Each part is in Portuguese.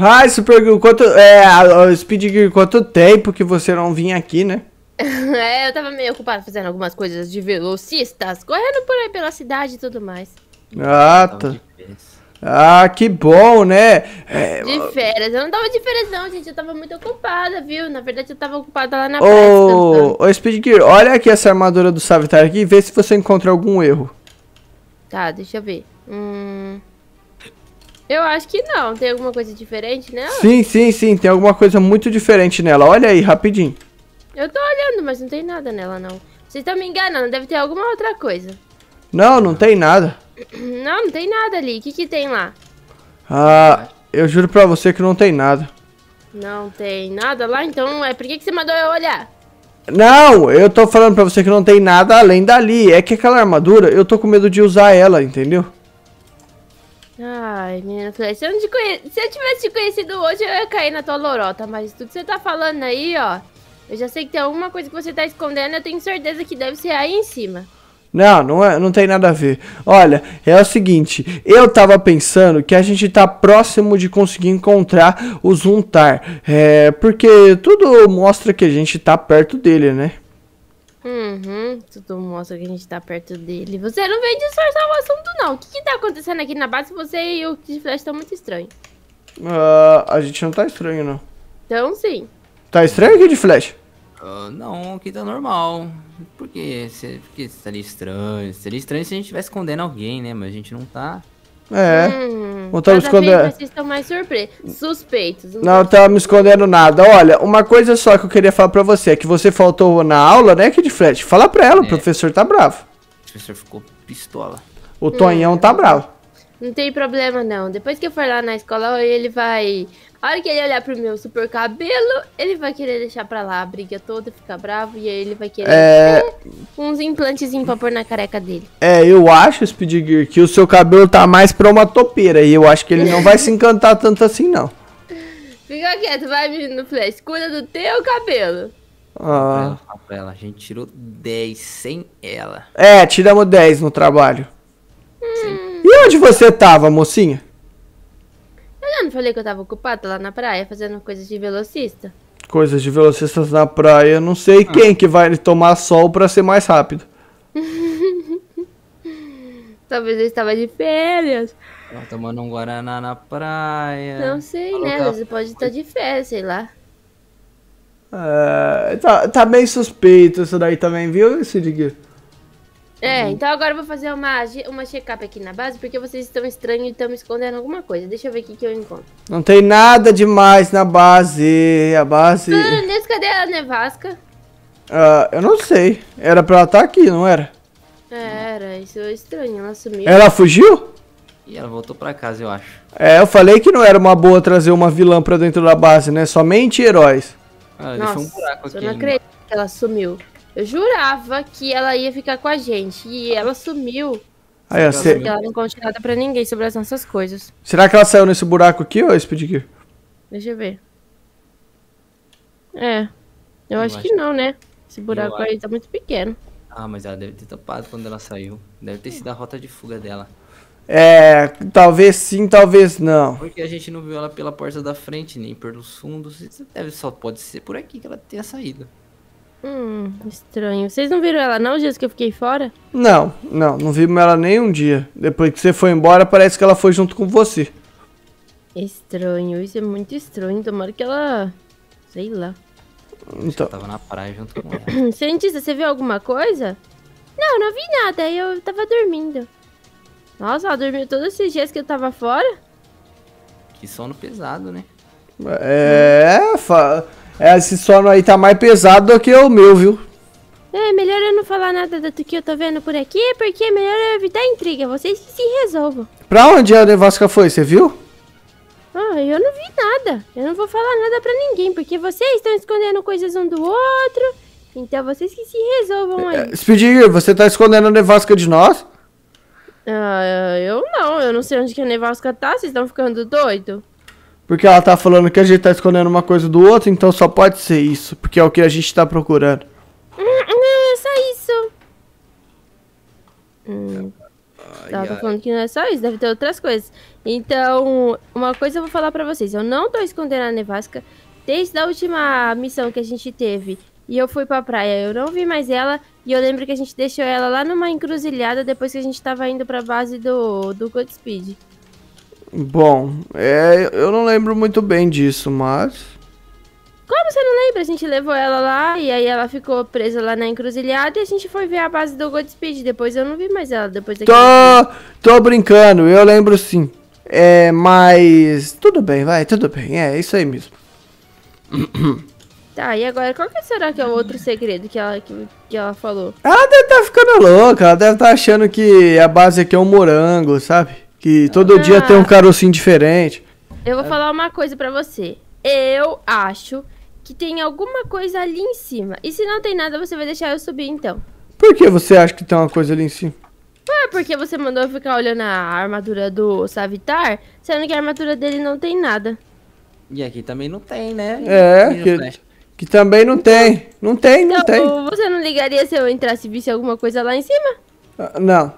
Ai, Super Girl, quanto. É, a Speed Gear, quanto tempo que você não vinha aqui, né? é, eu tava meio ocupado fazendo algumas coisas de velocistas, correndo por aí pela cidade e tudo mais. Ah, tá. Ah, que bom, né? É... De férias. Eu não tava de férias, não, gente. Eu tava muito ocupada, viu? Na verdade, eu tava ocupada lá na ô, festa. Ô, Speedgear, olha aqui essa armadura do Savitar aqui e vê se você encontra algum erro. Tá, deixa eu ver. Hum... Eu acho que não. Tem alguma coisa diferente nela? Sim, sim, sim. Tem alguma coisa muito diferente nela. Olha aí, rapidinho. Eu tô olhando, mas não tem nada nela, não. Vocês estão me enganando. Deve ter alguma outra coisa. Não, não tem nada. Não, não tem nada ali. O que, que tem lá? Ah, eu juro pra você que não tem nada. Não tem nada lá? Então é por que, que você mandou eu olhar? Não, eu tô falando pra você que não tem nada além dali. É que aquela armadura, eu tô com medo de usar ela, entendeu? Ai, menina, se eu, não te conhe... se eu tivesse te conhecido hoje, eu ia cair na tua lorota, mas tudo que você tá falando aí, ó, eu já sei que tem alguma coisa que você tá escondendo, eu tenho certeza que deve ser aí em cima. Não, não, é, não tem nada a ver. Olha, é o seguinte, eu tava pensando que a gente tá próximo de conseguir encontrar o Zuntar, é, porque tudo mostra que a gente tá perto dele, né? Uhum, tudo mostra que a gente tá perto dele. Você não veio disfarçar o assunto, não. O que, que tá acontecendo aqui na base? Você e o Kid Flash estão muito estranhos. Uh, ah, a gente não tá estranho, não. Então, sim. Tá estranho, Kid Flash? Uh, não, aqui tá normal. Por que estaria estranho? Seria estranho se a gente estivesse escondendo alguém, né? Mas a gente não tá. É. Uhum. Cada escondendo. vocês estão mais surpresos. Suspeitos. Não, não me escondendo nada. Olha, uma coisa só que eu queria falar pra você é que você faltou na aula, né, Kid Flash? Fala pra ela, é. o professor tá bravo. O professor ficou pistola. O hum. Tonhão tá bravo. Não tem problema não. Depois que eu for lá na escola, ele vai... A hora que ele olhar pro meu super cabelo, ele vai querer deixar pra lá a briga toda, ficar bravo, e aí ele vai querer é... uns implantezinhos pra pôr na careca dele. É, eu acho, Gear, que o seu cabelo tá mais pra uma topeira, e eu acho que ele não vai se encantar tanto assim, não. Fica quieto, vai, menino Flash, cuida do teu cabelo. Ah. a gente tirou 10 sem ela. É, tiramos 10 no trabalho onde você tava, mocinha? Eu não falei que eu tava ocupada lá na praia fazendo coisas de velocista. Coisas de velocistas na praia, não sei ah. quem que vai tomar sol para ser mais rápido. Talvez eu estava de férias. Tava tá tomando um Guaraná na praia. Não sei, Falou né? Mas pode estar de férias, sei lá. É, tá, tá bem suspeito isso daí também, viu, Sidigueiro? É, uhum. então agora eu vou fazer uma, uma check-up aqui na base, porque vocês estão estranhos e estão me escondendo alguma coisa. Deixa eu ver o que eu encontro. Não tem nada demais na base. A base. Ah, Nunes, cadê a nevasca? Uh, eu não sei. Era pra ela estar tá aqui, não era? Era, isso é estranho, ela sumiu. Ela fugiu? E ela voltou pra casa, eu acho. É, eu falei que não era uma boa trazer uma vilã pra dentro da base, né? Somente heróis. Ah, Nossa, deixou um buraco aqui. Eu não acredito que ela sumiu. Eu jurava que ela ia ficar com a gente. E ela sumiu. Aí, eu sei. Ela não conte nada pra ninguém sobre as nossas coisas. Será que ela saiu nesse buraco aqui ou esse aqui? Deixa eu ver. É. Eu, eu acho, acho, que não, né? Esse buraco aí tá muito pequeno. Ah, mas ela deve ter topado quando ela saiu. Deve ter sido a rota de fuga dela. É, talvez sim, talvez não. Porque a gente não viu ela pela porta da frente, nem pelos fundos. Deve, só pode ser por aqui que ela tenha saído. Hum, estranho. Vocês não viram ela não os dias que eu fiquei fora? Não, não, não vimos ela nem um dia. Depois que você foi embora, parece que ela foi junto com você. Estranho, isso é muito estranho. Tomara que ela. Sei lá. Então. Eu tava na praia junto com ela. Cientista, você viu alguma coisa? Não, não vi nada. Eu tava dormindo. Nossa, ela dormiu todos esses dias que eu tava fora? Que sono pesado, né? É. Fa... É, esse sono aí tá mais pesado do que o meu, viu? É, melhor eu não falar nada do que eu tô vendo por aqui, porque é melhor eu evitar intriga. Vocês que se resolvam. Pra onde a nevasca foi, você viu? Ah, eu não vi nada. Eu não vou falar nada pra ninguém, porque vocês estão escondendo coisas um do outro. Então vocês que se resolvam aí. É, Speedy, você tá escondendo a nevasca de nós? Ah, eu não. Eu não sei onde que a nevasca tá. Vocês estão ficando doido? Porque ela tá falando que a gente tá escondendo uma coisa do outro, então só pode ser isso, porque é o que a gente tá procurando. Não, ah, não é só isso. Hum, ela tá falando que não é só isso, deve ter outras coisas. Então, uma coisa eu vou falar pra vocês. Eu não tô escondendo a nevasca. Desde a última missão que a gente teve e eu fui pra praia, eu não vi mais ela. E eu lembro que a gente deixou ela lá numa encruzilhada depois que a gente tava indo pra base do, do Godspeed. Bom, é, eu não lembro muito bem disso, mas. Como você não lembra? A gente levou ela lá e aí ela ficou presa lá na encruzilhada e a gente foi ver a base do Godspeed. Depois eu não vi mais ela depois Tô, tô brincando, eu lembro sim. É, mas. Tudo bem, vai, tudo bem. É, isso aí mesmo. Tá, e agora qual que será que é o outro segredo que ela, que, que ela falou? Ela deve estar tá ficando louca, ela deve estar tá achando que a base aqui é um morango, sabe? Que todo ah. dia tem um carocinho diferente. Eu vou é. falar uma coisa para você. Eu acho que tem alguma coisa ali em cima. E se não tem nada, você vai deixar eu subir então. Por que você acha que tem uma coisa ali em cima? Ué, porque você mandou eu ficar olhando a armadura do Savitar, sendo que a armadura dele não tem nada. E aqui também não tem, né? É, que, que também não tem. Não tem, não então, tem. Você não ligaria se eu entrasse e visse alguma coisa lá em cima? Ah, não.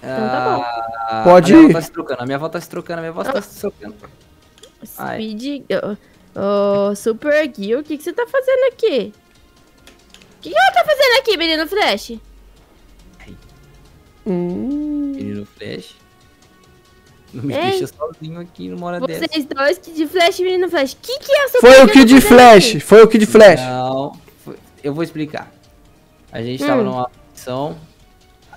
Então tá bom. Ah, Pode a minha ir. Tá se trocando, a minha avó tá se trocando, a minha avó ah. tá se trocando. Speed. Oh, oh, Super Gil, o que, que você tá fazendo aqui? O que, que ela tá fazendo aqui, menino Flash? Hum. Menino Flash? Não me Ei. deixa sozinho aqui numa hora Vocês dessa. Vocês dois, Kid Flash e Menino Flash. Que que é o Foi o Kid tá Flash, aqui? foi o Kid Flash. Não, foi... eu vou explicar. A gente hum. tava numa missão,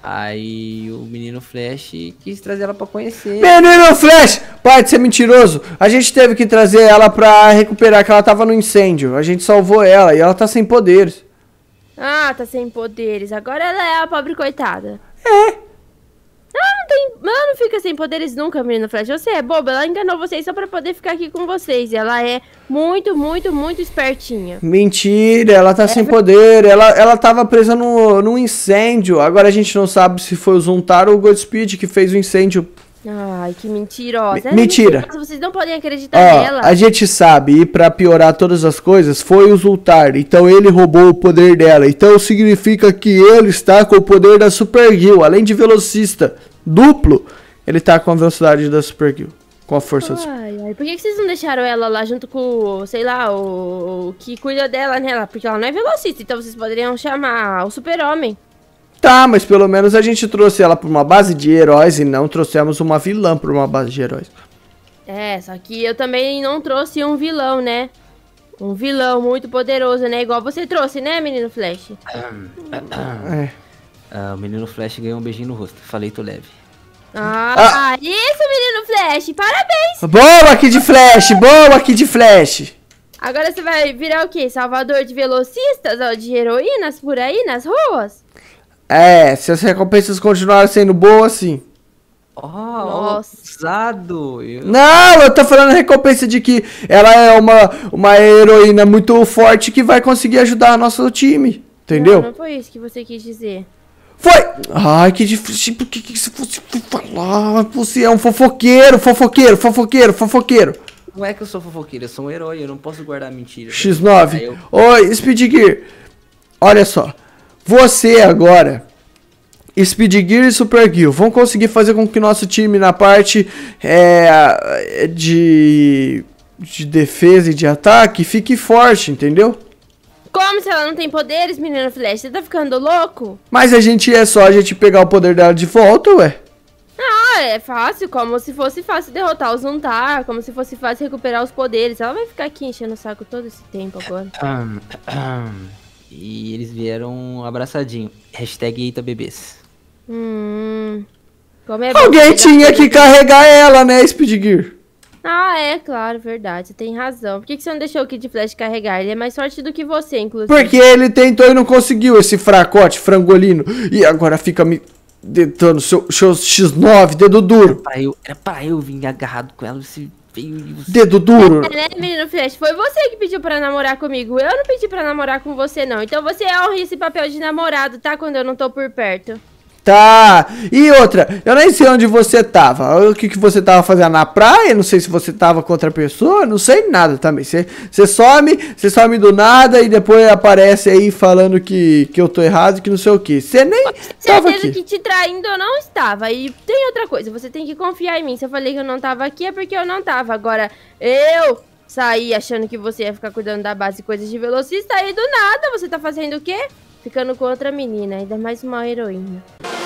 Aí o menino Flash quis trazer ela para conhecer. Menino Flash! Pai, de ser é mentiroso! A gente teve que trazer ela pra recuperar, que ela tava no incêndio. A gente salvou ela e ela tá sem poderes. Ah, tá sem poderes. Agora ela é a pobre coitada. É, não fica sem poderes nunca, menino Flash. Você é boba, ela enganou vocês só pra poder ficar aqui com vocês. Ela é muito, muito, muito espertinha. Mentira, ela tá é sem poder. Ela, ela tava presa no, num incêndio. Agora a gente não sabe se foi o Zuntar ou o Godspeed que fez o incêndio. Ai, que mentirosa. M mentira. É mentira. Vocês não podem acreditar Ó, nela. A gente sabe, e pra piorar todas as coisas, foi o Zultar. Então ele roubou o poder dela. Então significa que ele está com o poder da Super Hill, além de velocista duplo, ele tá com a velocidade da Super Kill. Com a força ai, da Super ai, Por que, que vocês não deixaram ela lá junto com, sei lá, o, o que cuida dela nela? Porque ela não é velocista, então vocês poderiam chamar o Super-Homem. Tá, mas pelo menos a gente trouxe ela pra uma base de heróis e não trouxemos uma vilã pra uma base de heróis. É, só que eu também não trouxe um vilão, né? Um vilão muito poderoso, né? Igual você trouxe, né, menino Flash? é. Ah, o menino Flash ganhou um beijinho no rosto. Falei, tô leve. Ah, ah. isso, menino Flash! Parabéns! Boa, de Flash! Boa, de Flash! Agora você vai virar o quê? Salvador de velocistas ou de heroínas por aí nas ruas? É, se as recompensas continuarem sendo boas, sim. Oh, Nossa. Ousado. Eu... Não, eu tô falando recompensa de que ela é uma, uma heroína muito forte que vai conseguir ajudar nosso time, entendeu? Não, não foi isso que você quis dizer. Foi! Ai, que difícil. Por tipo, que, que você fosse falar? Você é um fofoqueiro, fofoqueiro, fofoqueiro, fofoqueiro. Não é que eu sou fofoqueiro, eu sou um herói, eu não posso guardar mentira. X9. Oi, Speed Gear. Olha só. Você agora, Speed Gear e Super Gear, vão conseguir fazer com que nosso time na parte é, de, de defesa e de ataque fique forte, entendeu? Como se ela não tem poderes, Menina Flash? Você tá ficando louco? Mas a gente é só a gente pegar o poder dela de volta, ué. Ah, é fácil, como se fosse fácil derrotar o Zuntar, como se fosse fácil recuperar os poderes. Ela vai ficar aqui enchendo o saco todo esse tempo agora. e eles vieram abraçadinho. Hashtag Eita Bebês. Hum, é Alguém tinha tá que carregar ela, né, Speed Gear? Ah, é, claro, verdade. Você tem razão. Por que, que você não deixou o Kid Flash carregar? Ele é mais forte do que você, inclusive. Porque ele tentou e não conseguiu, esse fracote frangolino. E agora fica me tentando seu, seu X9, dedo duro. Era pra eu, era pra eu vir agarrado com ela, esse Dedo duro! É, né, menino Flash? Foi você que pediu pra namorar comigo. Eu não pedi pra namorar com você, não. Então você é honra esse papel de namorado, tá? Quando eu não tô por perto. Tá. E outra, eu nem sei onde você tava. O que, que você tava fazendo na praia? Não sei se você tava com outra pessoa, não sei nada também. Você, você some, você some do nada e depois aparece aí falando que, que eu tô errado, e que não sei o que. Você nem. Certeza aqui. que te traindo eu não estava. E tem outra coisa, você tem que confiar em mim. Se eu falei que eu não tava aqui é porque eu não tava. Agora, eu saí achando que você ia ficar cuidando da base coisas de velocista e do nada você tá fazendo o quê? ficando com outra menina, ainda mais uma heroína.